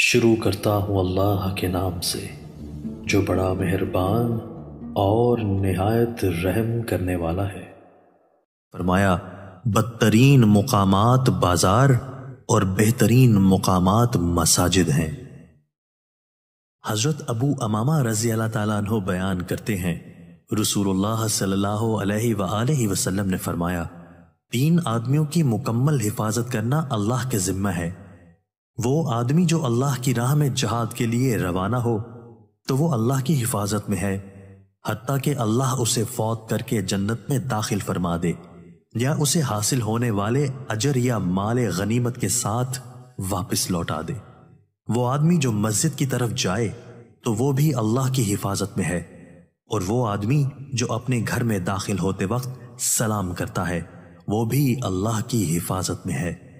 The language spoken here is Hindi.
शुरू करता हूँ अल्लाह के नाम से जो बड़ा मेहरबान और नहायत रहम करने वाला है फरमाया बदतरीन मुकाम बाजार और बेहतरीन मुकाम मसाजिद हैं हजरत अबू अमामा रजी अल्लाह बयान करते हैं रसूलुल्लाह सल्लल्लाहु अलैहि वसल्लम ने फरमाया तीन आदमियों की मुकम्मल हिफाजत करना अल्लाह के ज़िम्मा है वो आदमी जो अल्लाह की राह में जहाद के लिए रवाना हो तो वो अल्लाह की हिफाजत में है हती कि अल्लाह उसे फौत करके जन्नत में दाखिल फरमा दे या उसे हासिल होने वाले अजर या माल गनीमत के साथ वापस लौटा दे वो आदमी जो मस्जिद की तरफ जाए तो वो भी अल्लाह की हिफाजत में है और वो आदमी जो अपने घर में दाखिल होते वक्त सलाम करता है वो भी अल्लाह की हिफाजत में है